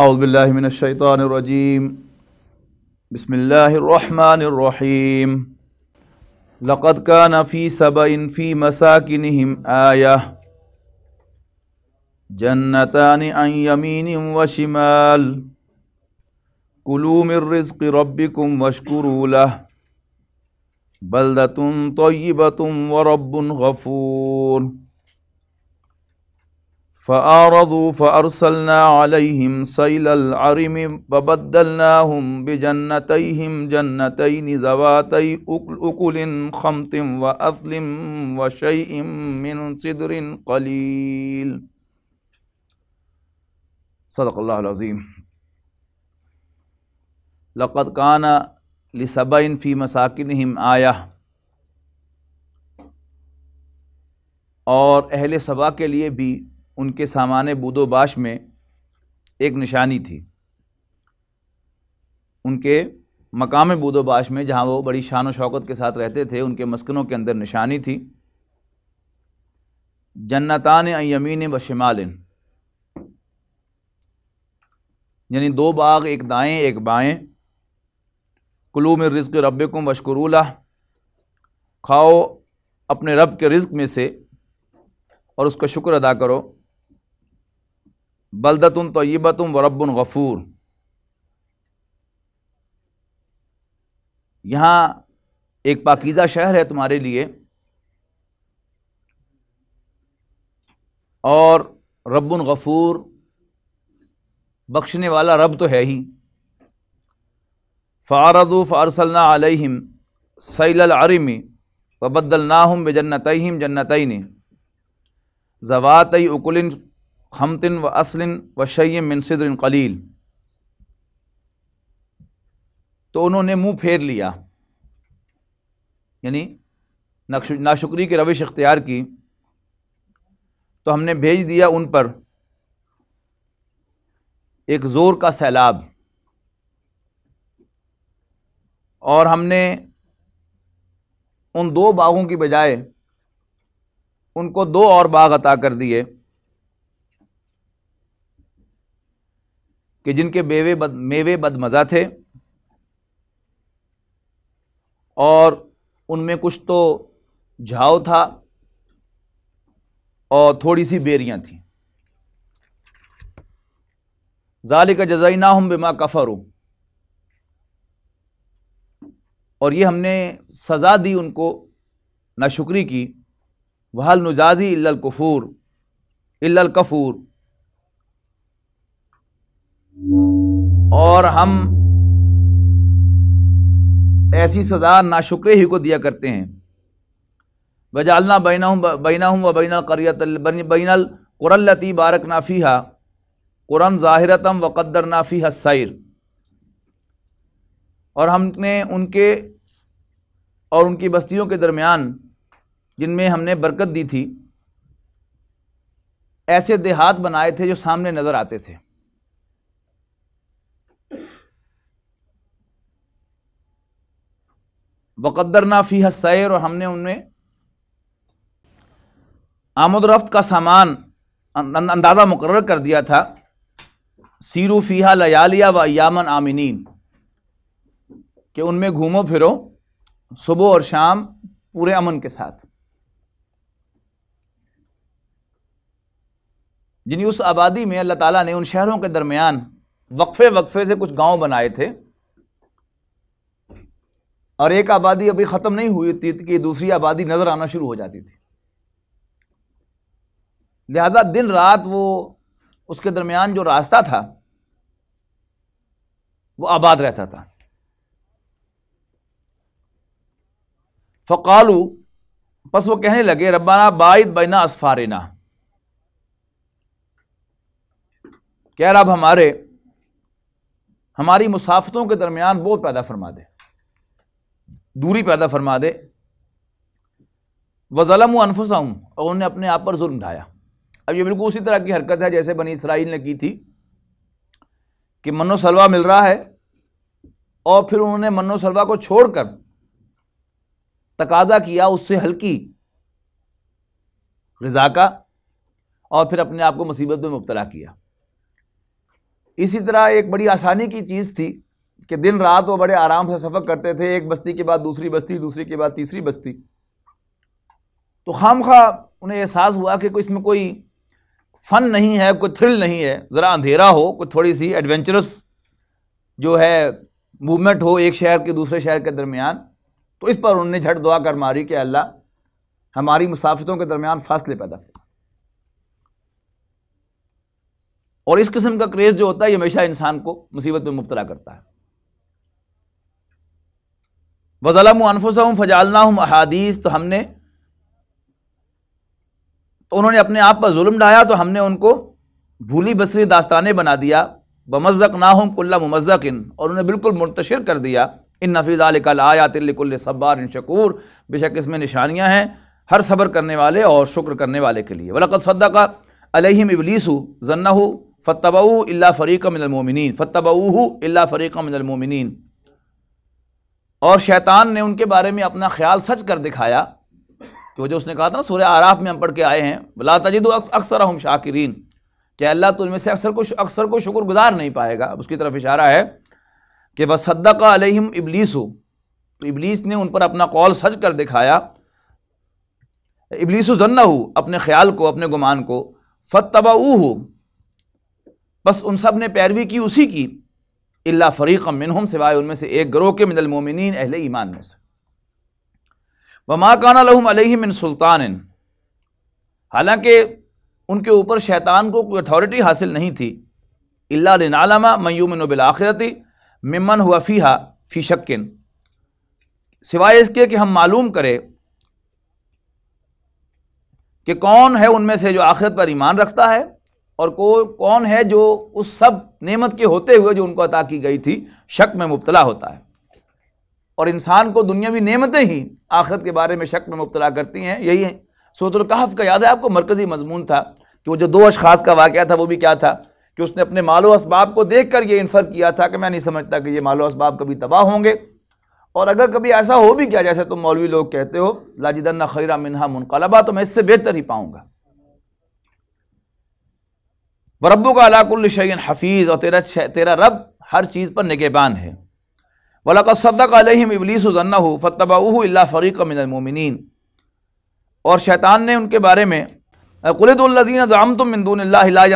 اعوذ باللہ من الشیطان الرجیم بسم اللہ الرحمن الرحیم لقد كان في سبأ في مساكنهم آية جنتان عن يمين وشمال كلوا من رزق ربكم واشكروا له بلدة طيبة ورب غفور فَآرَضُوا فَأَرْسَلْنَا عَلَيْهِمْ سَيْلَ الْعَرِمِ وَبَدَّلْنَاهُمْ بِجَنَّتَيْهِمْ جَنَّتَيْنِ زَوَاتَيْ اُقُلٍ خَمْتٍ وَأَثْلٍ وَشَيْءٍ مِّن صِدْرٍ قَلِيلٍ صدق اللہ العظیم لَقَدْ كَانَ لِسَبَيْن فِي مَسَاكِنِهِمْ آیَا اور اہلِ سبا کے لیے بھی ان کے سامان بود و باش میں ایک نشانی تھی ان کے مقام بود و باش میں جہاں وہ بڑی شان و شوکت کے ساتھ رہتے تھے ان کے مسکنوں کے اندر نشانی تھی جنتان و شمال یعنی دو باغ ایک دائیں ایک بائیں کلو میں رزق ربکم وشکرولہ اللہ کھاؤ اپنے رب کے رزق میں سے اور اس کا شکر ادا کرو بلدتم طیبتم و رب الغفور یہاں ایک پاکیزہ شہر ہے تمہارے لیے اور رب الغفور بخشنے والا رب تو ہے ہی فارد و فار اللہ علیہم سعل و بدل ناہم بے جنّطم جنّط ذواتِ خمتن و اصل و من صدر قلیل تو انہوں نے منہ پھیر لیا یعنی ناشکری کی روش اختیار کی تو ہم نے بھیج دیا ان پر ایک زور کا سیلاب اور ہم نے ان دو باغوں کی بجائے ان کو دو اور باغ عطا کر دیے کہ جن کے بےوے بد میوے بد مزہ تھے اور ان میں کچھ تو جھاؤ تھا اور تھوڑی سی بیریاں تھی ظال کا جزائنہ ہوں بما کفر اور یہ ہم نے سزا دی ان کو نا شکری کی وحل نجازی الا الکفور الاکفور اور ہم ایسی سزا نا شکرے ہی کو دیا کرتے ہیں بجالنا بینا ہوں بینا ہوں و بین القریت بین القرلتی بارک نافی ہا ظاہرتم وقدر نافی سیر اور ہم نے ان کے اور ان کی بستیوں کے درمیان جن میں ہم نے برکت دی تھی ایسے دیہات بنائے تھے جو سامنے نظر آتے تھے وقدرنا فیحہ سیر اور ہم نے ان میں آمد رفت کا سامان اندازہ مقرر کر دیا تھا سیرو فیحہ لیالیہ و ایامن آمینین کہ ان میں گھومو پھرو صبح اور شام پورے امن کے ساتھ یعنی اس آبادی میں اللہ تعالیٰ نے ان شہروں کے درمیان وقفے وقفے سے کچھ گاؤں بنائے تھے اور ایک آبادی ابھی ختم نہیں ہوئی تھی کہ دوسری آبادی نظر آنا شروع ہو جاتی تھی لہذا دن رات وہ اس کے درمیان جو راستہ تھا وہ آباد رہتا تھا فقالو پس وہ کہنے لگے ربانہ باعد بینا اسفارینا رب ہمارے ہماری مسافتوں کے درمیان بہت پیدا فرما دے دوری پیدا فرما دے ظلم و انفسا ہوں اور انہوں نے اپنے آپ پر ظلم ڈھایا اب یہ بالکل اسی طرح کی حرکت ہے جیسے بنی اسرائیل نے کی تھی کہ من و سلوا مل رہا ہے اور پھر انہوں نے من و سلوا کو چھوڑ کر تقاضا کیا اس سے ہلکی غذا کا اور پھر اپنے آپ کو مصیبت میں مبتلا کیا اسی طرح ایک بڑی آسانی کی چیز تھی کہ دن رات وہ بڑے آرام سے سفر کرتے تھے ایک بستی کے بعد دوسری بستی دوسری کے بعد تیسری بستی تو خام خواہ انہیں احساس ہوا کہ کوئی اس میں کوئی فن نہیں ہے کوئی تھرل نہیں ہے ذرا اندھیرا ہو کوئی تھوڑی سی ایڈونچرس جو ہے موومنٹ ہو ایک شہر کے دوسرے شہر کے درمیان تو اس پر انہوں نے جھٹ دعا کر ماری کہ اللہ ہماری مسافتوں کے درمیان فاصلے پیدا تھے اور اس قسم کا کریز جو ہوتا ہے یہ ہمیشہ انسان کو مصیبت میں مبتلا کرتا ہے وزلم و انفص ہوں احادیث تو ہم نے تو انہوں نے اپنے آپ پر ظلم ڈایا تو ہم نے ان کو بھولی بسری داستانیں بنا دیا بمزک نہ ہوں کلّہ ان اور انہوں نے بالکل منتشر کر دیا ان نفیز کل آیا تلک صبار ان شکور بے شک اس میں نشانیاں ہیں ہر صبر کرنے والے اور شکر کرنے والے کے لیے ولاقت کا علیہم ابلیس ابلیس ذنّہ ہو فتبہ اللہ فریقہ من المومنین ہو اللہ فریقہ من المومنین اور شیطان نے ان کے بارے میں اپنا خیال سچ کر دکھایا کہ وہ جو اس نے کہا تھا نا سورہ آراف میں ہم پڑھ کے آئے ہیں بلا تجد اکثر ہم شاکرین کہ اللہ تو ان میں سے اکثر کو اکثر کو شکر گزار نہیں پائے گا اس کی طرف اشارہ ہے کہ بس صدقہ علیہم ابلیس ہو ابلیس نے ان پر اپنا قول سچ کر دکھایا ابلیس و ذنّہ ہو اپنے خیال کو اپنے گمان کو فتبا ہو بس ان سب نے پیروی کی اسی کی اللہ فریق منہم سوائے ان میں سے ایک گروہ کے من المومنین اہل ایمان میں سے وما کانا لہم علیہ من سلطان حالانکہ ان کے اوپر شیطان کو کوئی اتھارٹی حاصل نہیں تھی اللہ لنعلم من یومن بالآخرتی ممن ہوا فیہا فی شکن سوائے اس کے کہ ہم معلوم کرے کہ کون ہے ان میں سے جو آخرت پر ایمان رکھتا ہے اور کون ہے جو اس سب نعمت کے ہوتے ہوئے جو ان کو عطا کی گئی تھی شک میں مبتلا ہوتا ہے اور انسان کو دنیاوی نعمتیں ہی آخرت کے بارے میں شک میں مبتلا کرتی ہیں یہی ہیں سوت القحف کا یاد ہے آپ کو مرکزی مضمون تھا کہ وہ جو دو اشخاص کا واقعہ تھا وہ بھی کیا تھا کہ اس نے اپنے مال و اسباب کو دیکھ کر یہ انفر کیا تھا کہ میں نہیں سمجھتا کہ یہ مال و اسباب کبھی تباہ ہوں گے اور اگر کبھی ایسا ہو بھی کیا جیسے تم مولوی لوگ کہتے ہو لاجدن خیرہ منہا منقلبہ تو میں اس سے بہتر ہی پاؤں گا رب ربو کا علاق الشعین حفیظ اور تیرا تیرا رب ہر چیز پر نگہبان ہے ولاق صدق علیہم ابلی ہو فتبا اللہ فریق اللہ المومنین اور شیطان نے ان کے بارے میں قلد الزین تم مندون اللہ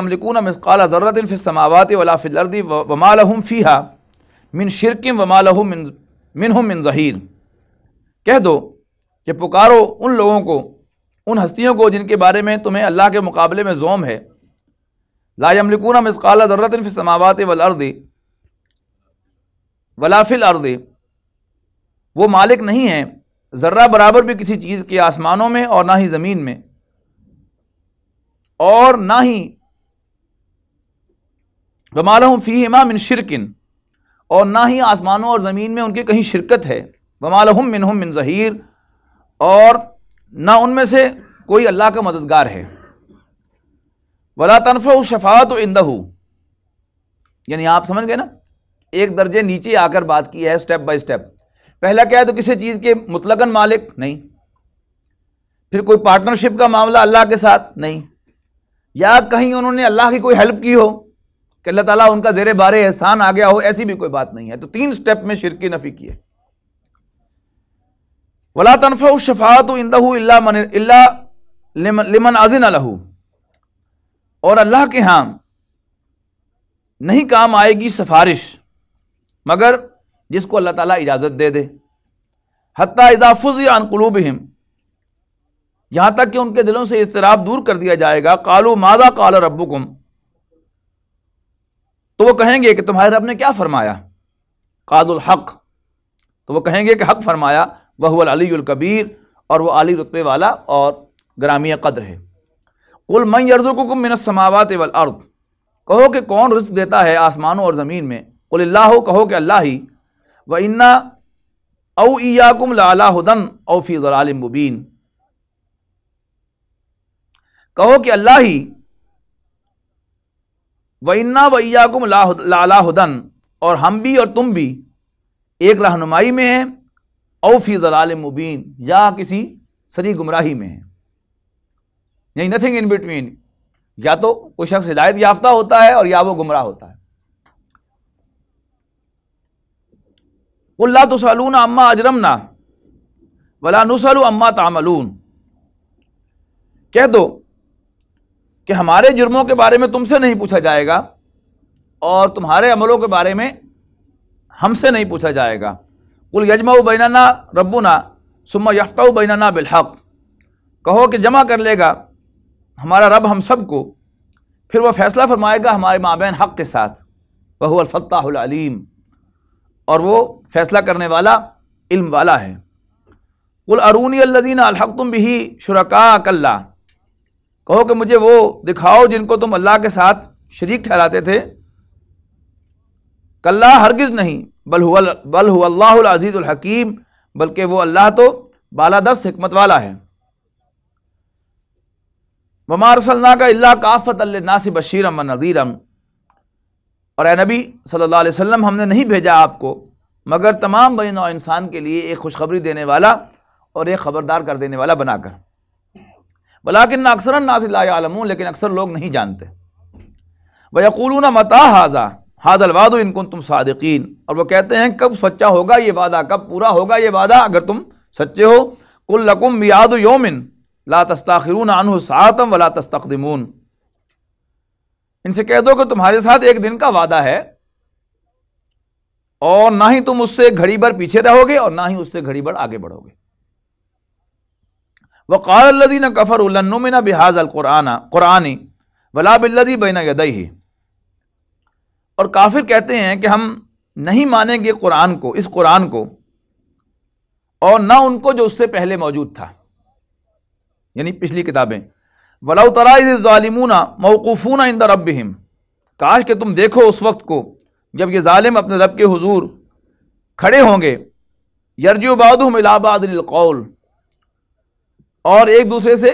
ولا ضرۃ المفصلموات ولافردی ومالحم فیحہ من شرکم من منہ من ظہیر کہہ دو کہ پکارو ان لوگوں کو ان ہستیوں کو جن کے بارے میں تمہیں اللہ کے مقابلے میں زوم ہے لا یملکون ذرۃ فی السماوات والارض ولا فی الارض وہ مالک نہیں ہیں ذرہ برابر بھی کسی چیز کے آسمانوں میں اور نہ ہی زمین میں اور نہ ہی غمالم فی من شرکن اور نہ ہی آسمانوں اور زمین میں ان کی کہیں شرکت ہے ومال منہم من ظہیر اور نہ ان میں سے کوئی اللہ کا مددگار ہے ولا تنفع شفاعت و اندہ یعنی آپ سمجھ گئے نا ایک درجے نیچے آ کر بات کی ہے سٹیپ بائی سٹیپ پہلا کیا ہے تو کسی چیز کے مطلقاً مالک نہیں پھر کوئی پارٹنرشپ کا معاملہ اللہ کے ساتھ نہیں یا کہیں انہوں نے اللہ کی کوئی ہیلپ کی ہو کہ اللہ تعالیٰ ان کا زیر بار احسان آ گیا ہو ایسی بھی کوئی بات نہیں ہے تو تین اسٹیپ میں شرک کی نفی کی ہے ولا تنفع شفاعت و اندہ اللہ اللہ لمن عازن اللہ اور اللہ کے ہاں نہیں کام آئے گی سفارش مگر جس کو اللہ تعالیٰ اجازت دے دے حتیٰ اضاف عن قلوبہم یہاں تک کہ ان کے دلوں سے اضطراب دور کر دیا جائے گا کالو ماذا کال ربکم تو وہ کہیں گے کہ تمہارے رب نے کیا فرمایا قاد الحق تو وہ کہیں گے کہ حق فرمایا وہ العلی القبیر اور وہ علی رتبے والا اور گرامی قدر ہے کل من یرزوں کو السماوات والارض کہو کہ کون رزق دیتا ہے آسمانوں اور زمین میں قل اللہ کہو کہ اللہ و انا اویا کم لالا ہدن او فی ضلال مبین کہو کہ اللہ و انا ویا کم اللہ ہدن اور ہم بھی اور تم بھی ایک رہنمائی میں ہیں او فی ضلال مبین یا کسی سری گمراہی میں ہیں نتھنگ ان بٹوین یا تو کوئی شخص ہدایت یافتہ ہوتا ہے اور یا وہ گمراہ ہوتا ہے اللہ تسلون اما اجرمنا ولا نسل اما تعملون کہہ دو کہ ہمارے جرموں کے بارے میں تم سے نہیں پوچھا جائے گا اور تمہارے عملوں کے بارے میں ہم سے نہیں پوچھا جائے گا کل یجما بینانا ربنا ثم یافتہ بینانا بالحق کہو کہ جمع کر لے گا ہمارا رب ہم سب کو پھر وہ فیصلہ فرمائے گا ہمارے مابین حق کے ساتھ وہ الفتح العلیم اور وہ فیصلہ کرنے والا علم والا ہے العرونی اللہ الحق تم بھی شرکا کلّہ کہو کہ مجھے وہ دکھاؤ جن کو تم اللہ کے ساتھ شریک ٹھہراتے تھے کلّہ ہرگز نہیں بل اللہ العزیز الحکیم بلکہ وہ اللہ تو بالا دست حکمت والا ہے ومار اللہ کا اللہ کافت بشیرم و نذیرم اور اے نبی صلی اللہ علیہ وسلم ہم نے نہیں بھیجا آپ کو مگر تمام بین و انسان کے لیے ایک خوشخبری دینے والا اور ایک خبردار کر دینے والا بنا کر بلاکن اکثر الناس اللہ عالم لیکن اکثر لوگ نہیں جانتے وہ یقولون متا حاضہ حاض الواد ان کو تم صادقین اور وہ کہتے ہیں کب سچا ہوگا یہ وعدہ کب پورا ہوگا یہ وعدہ اگر تم سچے ہو کل لکم میاد یومن لا تستاخرون عنہ ساتم ولا تستقدمون ان سے کہہ دو کہ تمہارے ساتھ ایک دن کا وعدہ ہے اور نہ ہی تم اس سے گھڑی بھر پیچھے رہو گے اور نہ ہی اس سے گھڑی بھر آگے بڑھو گے وقال الزین کفر النہ بحاظ القرآن قرآن ولا بلزی بین یدئی اور کافر کہتے ہیں کہ ہم نہیں مانیں گے قرآن کو اس قرآن کو اور نہ ان کو جو اس سے پہلے موجود تھا یعنی پچھلی کتابیں ولاؤ ترائز ظالمون موقوفون اندر رب کاش کہ تم دیکھو اس وقت کو جب یہ ظالم اپنے رب کے حضور کھڑے ہوں گے یرجو و الہباد القول اور ایک دوسرے سے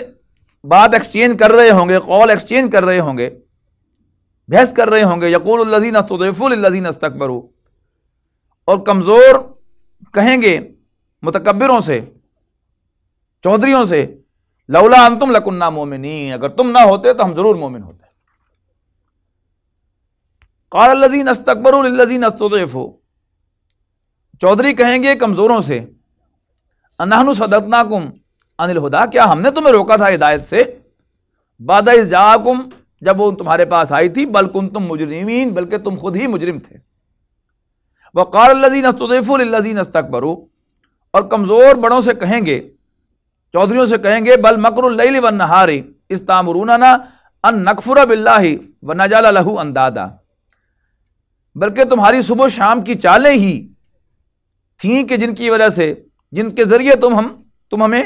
بات ایکسچینج کر رہے ہوں گے قول ایکسچینج کر رہے ہوں گے بحث کر رہے ہوں گے یقول الزین الزین استقبر اور کمزور کہیں گے متکبروں سے چودھریوں سے لولا ان تم لکنہ مومنین اگر تم نہ ہوتے تو ہم ضرور مومن ہوتے قال الزین استقبر الزین استضیف چودھری کہیں گے کمزوروں سے انہن صدقنا کم ان الہدا کیا ہم نے تمہیں روکا تھا ہدایت سے بادہ اس جا کم جب وہ تمہارے پاس آئی تھی بلکن تم مجرمین بلکہ تم خود ہی مجرم تھے وقال الزین استضیف الزین استقبر اور کمزور بڑوں سے کہیں گے سے کہیں گے بل مکر الارے اس تام ان نکفر باللہ و نجال لہو اندادا بلکہ تمہاری صبح شام کی چالیں ہی تھیں کہ جن کی وجہ سے جن کے ذریعے تم ہم تم ہمیں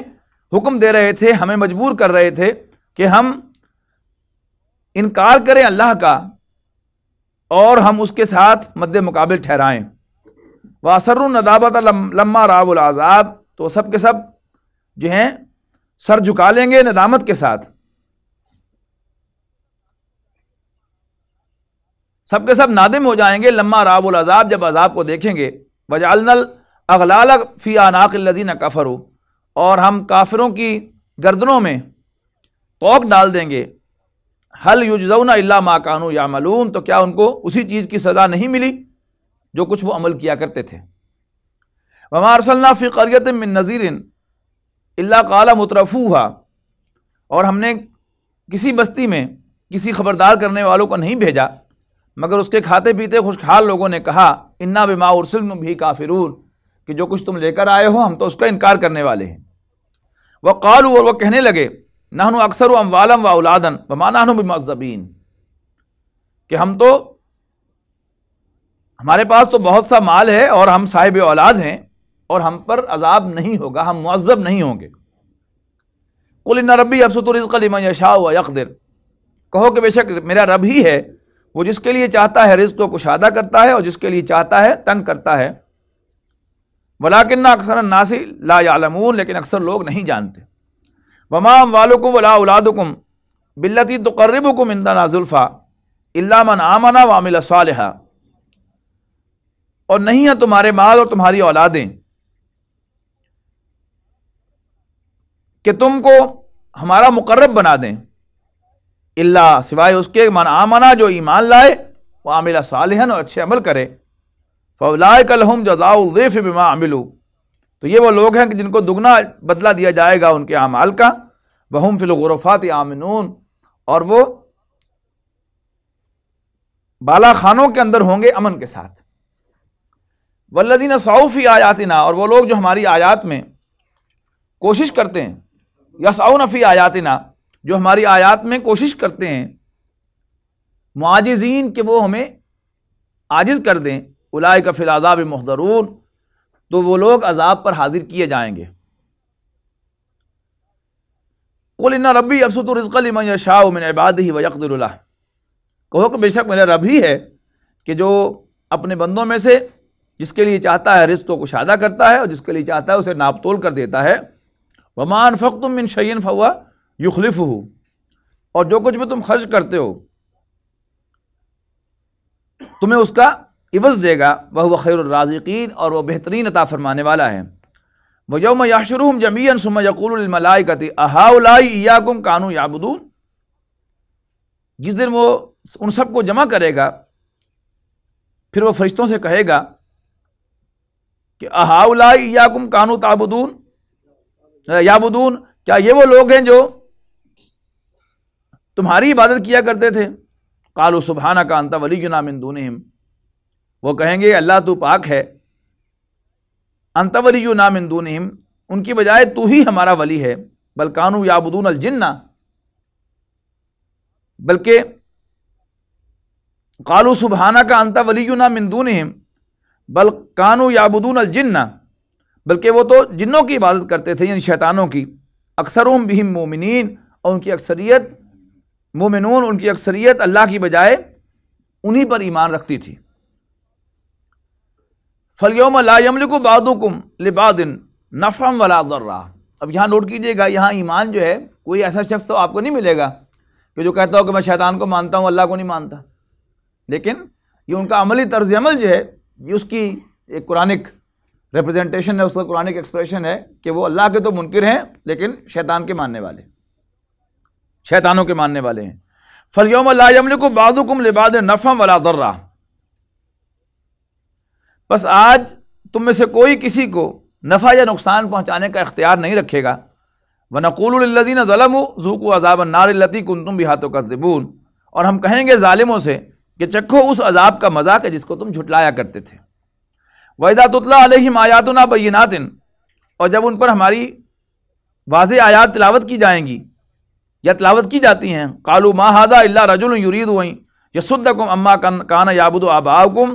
حکم دے رہے تھے ہمیں مجبور کر رہے تھے کہ ہم انکار کریں اللہ کا اور ہم اس کے ساتھ مد مقابل ٹھہرائیں واسر النبت لما راب العذاب تو سب کے سب جو ہیں سر جھکا لیں گے ندامت کے ساتھ سب کے سب نادم ہو جائیں گے لما راب العذاب جب عذاب کو دیکھیں گے وجالن اغلال فی عناق الزین کفر اور ہم کافروں کی گردنوں میں توق ڈال دیں گے حل یجونا اللہ ما کانو یا ملون تو کیا ان کو اسی چیز کی سزا نہیں ملی جو کچھ وہ عمل کیا کرتے تھے وہ فی قریت من نذیرن اللہ کالا مترفو اور ہم نے کسی بستی میں کسی خبردار کرنے والوں کو نہیں بھیجا مگر اس کے کھاتے پیتے خوشحال لوگوں نے کہا انا بما ارسل بھی کافرور کہ جو کچھ تم لے کر آئے ہو ہم تو اس کا انکار کرنے والے ہیں وہ قالو اور وہ کہنے لگے نہ اکثر و اموالم والم و اولادن و نہنو بمعذبین کہ ہم تو ہمارے پاس تو بہت سا مال ہے اور ہم صاحب اولاد ہیں اور ہم پر عذاب نہیں ہوگا ہم معذب نہیں ہوں گے ان ربی الرزق لمن یشاء و یقدر کہو کہ بے شک میرا رب ہی ہے وہ جس کے لیے چاہتا ہے رزق کو کشادہ کرتا ہے اور جس کے لیے چاہتا ہے تنگ کرتا ہے ولاکن اکثر ناسی لا یعلمون لیکن اکثر لوگ نہیں جانتے ومام والم ولا اولادکم بلتی تقربکم کم زلفا اللہ من آمنا واملہ صالحہ اور نہیں ہیں تمہارے مال اور تمہاری اولادیں کہ تم کو ہمارا مقرب بنا دیں اللہ سوائے اس کے من آمنا جو ایمان لائے وہ عاملہ صالحن اور اچھے عمل کرے فولائے کلحم الضیف بما عملو تو یہ وہ لوگ ہیں کہ جن کو دگنا بدلہ دیا جائے گا ان کے اعمال کا وہم الغرفات آمنون اور وہ بالا خانوں کے اندر ہوں گے امن کے ساتھ ولزین صعفی آیاتنا اور وہ لوگ جو ہماری آیات میں کوشش کرتے ہیں یسعون فی آیاتنا جو ہماری آیات میں کوشش کرتے ہیں معاجزین کہ وہ ہمیں عاجز کر دیں الائے کا فلاضہ محدرون تو وہ لوگ عذاب پر حاضر کیے جائیں گے ان ربی افسود رزغ المن شاہ من عباد ہی وجقد اللہ کہو کہ بے شک میرا ہی ہے کہ جو اپنے بندوں میں سے جس کے لیے چاہتا ہے رزق کو کشادہ کرتا ہے اور جس کے لیے چاہتا ہے اسے ناپتول کر دیتا ہے ومان تم ان شعین فوا یخلف ہو اور جو کچھ بھی تم خرچ کرتے ہو تمہیں اس کا عوض دے گا وہ خیر الرازقین اور وہ بہترین عطا فرمانے والا ہے وہ یوم یاشرحم جمی سم یقول اللملائی احا اہاؤلائی یا گم قانو یابود جس دن وہ ان سب کو جمع کرے گا پھر وہ فرشتوں سے کہے گا کہ لائی یا گم کانو تابدون بدون کیا یہ وہ لوگ ہیں جو تمہاری عبادت کیا کرتے تھے کالو سبحانہ کا ولی جنا من دونہم وہ کہیں گے اللہ تو پاک ہے ولی جنا من دونہم ان کی بجائے تو ہی ہمارا ولی ہے بلکانو یابدون الجنہ بلکہ کالو سبحانہ کا انتا ولی نام اندون بل قانو یابدون الجنہ بلکہ وہ تو جنوں کی عبادت کرتے تھے یعنی شیطانوں کی اکثر بہم مومنین اور ان کی اکثریت مومنون ان کی اکثریت اللہ کی بجائے انہی پر ایمان رکھتی تھی فلیوم لا یملک بعضکم کم لبادن ولا ولاگر اب یہاں نوٹ کیجئے گا یہاں ایمان جو ہے کوئی ایسا شخص تو آپ کو نہیں ملے گا کہ جو کہتا ہو کہ میں شیطان کو مانتا ہوں اللہ کو نہیں مانتا لیکن یہ ان کا عملی طرز عمل جو ہے یہ اس کی ایک قرآنک ریپرزنٹیشن ہے اس کا قرآن ایکسپریشن ہے کہ وہ اللہ کے تو منکر ہیں لیکن شیطان کے ماننے والے شیطانوں کے ماننے والے ہیں فلیوم اللہ یمل کو بازو کم لباد نفم درہ بس آج تم میں سے کوئی کسی کو نفع یا نقصان پہنچانے کا اختیار نہیں رکھے گا نقول الزین ظلم و ذوق و عذاب نار اللطی کن تم بھی ہاتھوں کا بون اور ہم کہیں گے ظالموں سے کہ چکھو اس عذاب کا مزاق ہے جس کو تم جھٹلایا کرتے تھے آیات نا بینات اور جب ان پر ہماری واضح آیات تلاوت کی جائیں گی یا تلاوت کی جاتی ہیں کالو ما ہزا اللہ رجول ہوئیں یسکم اما کان یابود آبا کم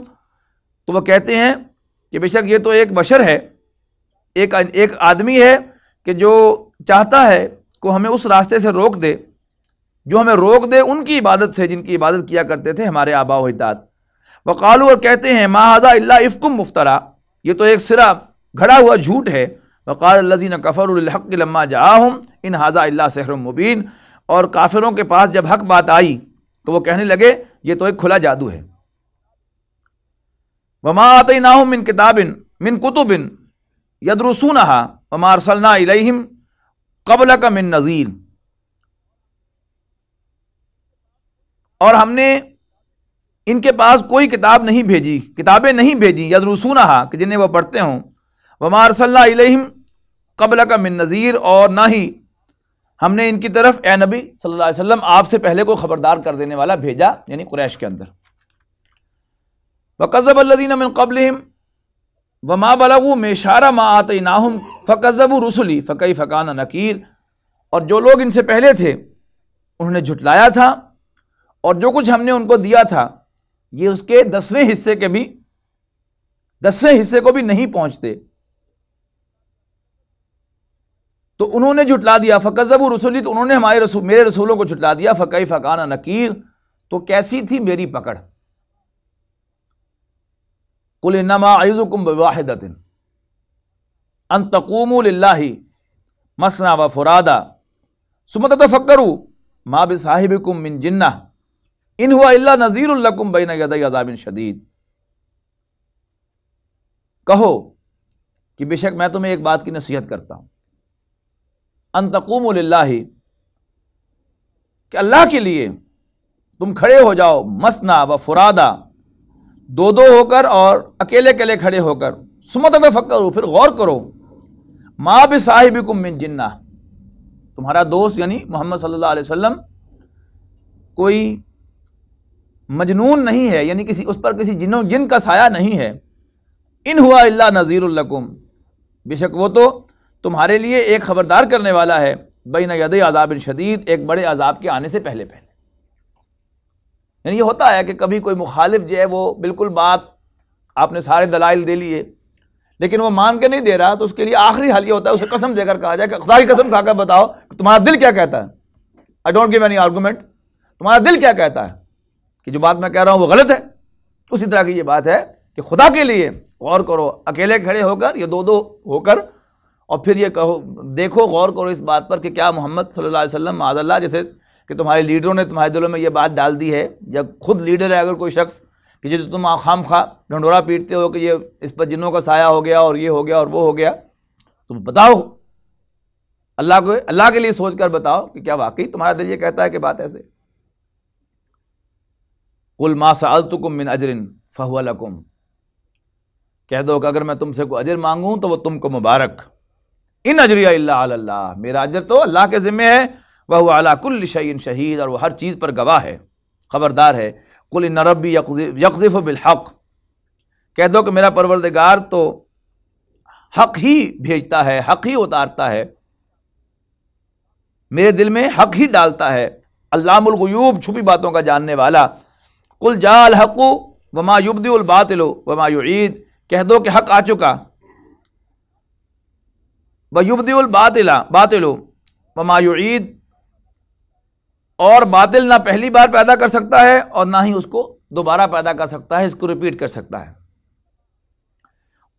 تو وہ کہتے ہیں کہ بے شک یہ تو ایک بشر ہے ایک ایک آدمی ہے کہ جو چاہتا ہے کو ہمیں اس راستے سے روک دے جو ہمیں روک دے ان کی عبادت سے جن کی عبادت کیا کرتے تھے ہمارے آبا و اجداد وقالو اور کہتے ہیں ما حضا اللہ افکم مفترا یہ تو ایک سرا گھڑا ہوا جھوٹ ہے وقال الزین کفر الحق لما جاہم جا ان حضا اللہ سحر مبین اور کافروں کے پاس جب حق بات آئی تو وہ کہنے لگے یہ تو ایک کھلا جادو ہے وما ماں عط من کتاب من کتب یدرسون وما ارسلنا الیہم صلی قبل کا من نذیر اور ہم نے ان کے پاس کوئی کتاب نہیں بھیجی کتابیں نہیں بھیجی یا رسونا کہ جنہیں وہ پڑھتے ہوں وہ اللہ علیہ قبل کا من نظیر اور نہ ہی ہم نے ان کی طرف اے نبی صلی اللہ علیہ وسلم آپ سے پہلے کو خبردار کر دینے والا بھیجا یعنی قریش کے اندر و الدین امن قبل و بلغ میں میشارہ ماں آتے ناہم فقضب رسولی فقی فقان نقیر اور جو لوگ ان سے پہلے تھے انہوں نے جھٹلایا تھا اور جو کچھ ہم نے ان کو دیا تھا یہ اس کے دسویں حصے کے بھی دسویں حصے کو بھی نہیں پہنچتے تو انہوں نے جھٹلا دیا فقر رسولی تو انہوں نے ہمارے رسول میرے رسولوں کو جھٹلا دیا فقی فقانہ نکیر تو کیسی تھی میری پکڑ انما کلینک واحد انتقوم مسنا و فرادا سمت فکر ما بصاحبکم من جنہ اللہ نذیر اللہ کم بین شدید کہو کہ بے شک میں تمہیں ایک بات کی نصیحت کرتا ہوں اللہ کے لیے تم کھڑے ہو جاؤ مسنا و فرادا دو دو ہو کر اور اکیلے اکیلے کھڑے ہو کر سمت فکر پھر غور کرو ماں جنہ تمہارا دوست یعنی محمد صلی اللہ علیہ وسلم کوئی مجنون نہیں ہے یعنی کسی اس پر کسی جنوں جن کا سایہ نہیں ہے ان ہوا اللہ القم بے شک وہ تو تمہارے لیے ایک خبردار کرنے والا ہے بین یاد عذاب شدید ایک بڑے عذاب کے آنے سے پہلے پہلے یعنی یہ ہوتا ہے کہ کبھی کوئی مخالف جو ہے وہ بالکل بات آپ نے سارے دلائل دے لیے لیکن وہ مان کے نہیں دے رہا تو اس کے لیے آخری حال یہ ہوتا ہے اسے قسم دے کر کہا جائے کہ خدا کی قسم کھا کر بتاؤ تمہارا دل کیا کہتا ہے I don't give any argument تمہارا دل کیا کہتا ہے کہ جو بات میں کہہ رہا ہوں وہ غلط ہے اسی طرح کی یہ بات ہے کہ خدا کے لیے غور کرو اکیلے کھڑے ہو کر یہ دو دو ہو کر اور پھر یہ کہو دیکھو غور کرو اس بات پر کہ کیا محمد صلی اللہ علیہ وسلم معاذ اللہ جیسے کہ تمہارے لیڈروں نے تمہارے دلوں میں یہ بات ڈال دی ہے یا خود لیڈر ہے اگر کوئی شخص کہ جیسے تم خام خواہ ڈھنڈورا پیٹتے ہو کہ یہ اس پر جنوں کا سایہ ہو گیا اور یہ ہو گیا اور وہ ہو گیا تم بتاؤ اللہ کو اللہ کے لیے سوچ کر بتاؤ کہ کیا واقعی تمہارا دل یہ کہتا ہے کہ بات ایسے کل ماسا التکم اجرن فہو القم کہہ دو کہ اگر میں تم سے کوئی اجر مانگوں تو وہ تم کو مبارک ان اجریہ اللہ اللہ میرا اجر تو اللہ کے ذمہ ہے وہ اعلیٰ کل شعین شہید اور وہ ہر چیز پر گواہ ہے خبردار ہے کل کلربی یقزیف بالحق کہہ دو کہ میرا پروردگار تو حق ہی بھیجتا ہے حق ہی اتارتا ہے میرے دل میں حق ہی ڈالتا ہے اللہ الغیوب چھپی باتوں کا جاننے والا کل جا الحق وما یبدی الباطل وما یعید عید کہہ دو کہ حق آ چکا و یبدی الباطلا باطل وما یعید عید اور باطل نہ پہلی بار پیدا کر سکتا ہے اور نہ ہی اس کو دوبارہ پیدا کر سکتا ہے اس کو ریپیٹ کر سکتا ہے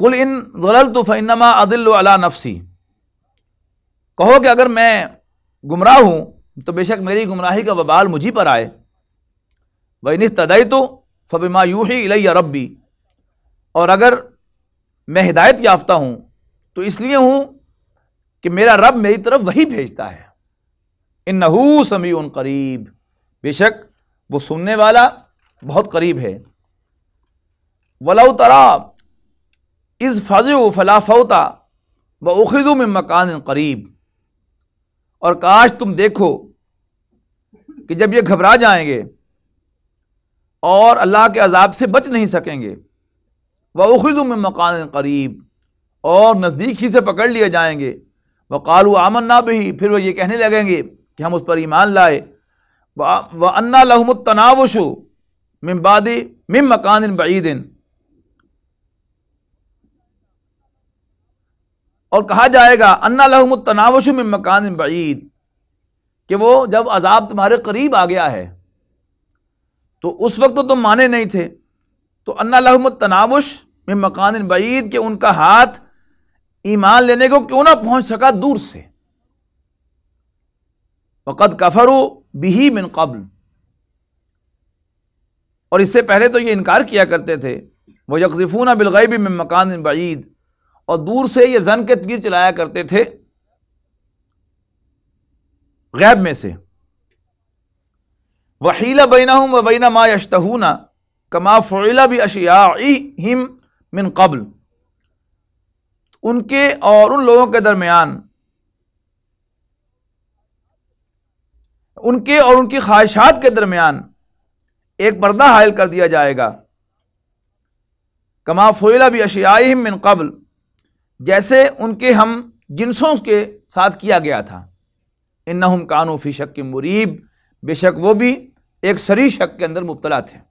کل ان غلط فنما عدل نفسی کہو کہ اگر میں گمراہ ہوں تو بے شک میری گمراہی کا وبال مجھی پر آئے بین تدائی تو فبا یوحی الیہ ربی بھی اور اگر میں ہدایت یافتہ ہوں تو اس لیے ہوں کہ میرا رب میری طرف وہی بھیجتا ہے ان نحو سمیع قریب بے شک وہ سننے والا بہت قریب ہے ولاؤ ترا از فض و فلاف ہوتا و اخرضوں میں مکان قریب اور کاش تم دیکھو کہ جب یہ گھبرا جائیں گے اور اللہ کے عذاب سے بچ نہیں سکیں گے وہ میں ممکان قریب اور نزدیک ہی سے پکڑ لیے جائیں گے وہ کالو آمن نہ بھی پھر وہ یہ کہنے لگیں گے کہ ہم اس پر ایمان لائے و انا لحم التناوش مم مکان البعید اور کہا جائے گا انا لحم التناوش مم مکان بعید کہ وہ جب عذاب تمہارے قریب آ گیا ہے تو اس وقت تو تم مانے نہیں تھے تو اللہ لحمد تناوش مکان بعید کہ ان کا ہاتھ ایمان لینے کو کیوں نہ پہنچ سکا دور سے وقت کفرو بھی قبل اور اس سے پہلے تو یہ انکار کیا کرتے تھے وہ یکزفون بالغیب من مکان بعید اور دور سے یہ زن کے تیر چلایا کرتے تھے غیب میں سے وہیلا بینا ہوں وبینہ ما اشتہونہ کما فعلا بھی اشیا قبل ان کے اور ان لوگوں کے درمیان ان کے اور ان کی خواہشات کے درمیان ایک پردہ حائل کر دیا جائے گا کما فعلا بھی اشیاء من قبل جیسے ان کے ہم جنسوں کے ساتھ کیا گیا تھا ان کانو فی شک مریب بے شک وہ بھی ایک سری شک کے اندر مبتلا تھے